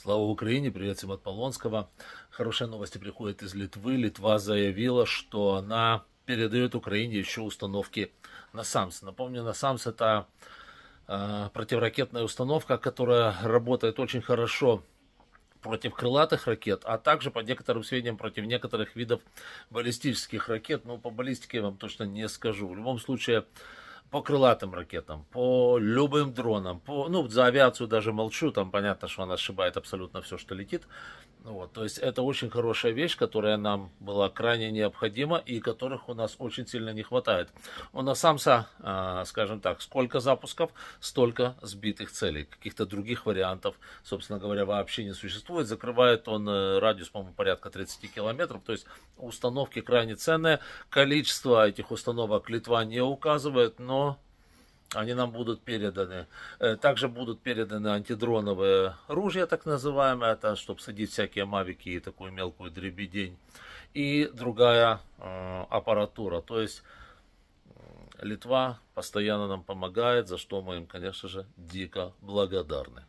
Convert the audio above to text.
Слава Украине, привет всем от Полонского. Хорошие новости приходят из Литвы. Литва заявила, что она передает Украине еще установки на Самс. Напомню, на Самс это э, противоракетная установка, которая работает очень хорошо против крылатых ракет, а также, по некоторым сведениям, против некоторых видов баллистических ракет. Но ну, по баллистике я вам точно не скажу. В любом случае, по крылатым ракетам, по любым дронам, по, ну, за авиацию даже молчу, там понятно, что она ошибает абсолютно все, что летит. Ну вот, то есть это очень хорошая вещь, которая нам была крайне необходима и которых у нас очень сильно не хватает. У нас самса, а, скажем так, сколько запусков, столько сбитых целей. Каких-то других вариантов, собственно говоря, вообще не существует. Закрывает он э, радиус, по-моему, порядка 30 километров. То есть установки крайне ценные. Количество этих установок Литва не указывает, но они нам будут переданы. Э, также будут переданы антидроновые ружья, так называемые, это чтобы садить всякие мавики и такую мелкую дребедень. И другая э, аппаратура. То есть Литва постоянно нам помогает, за что мы им, конечно же, дико благодарны.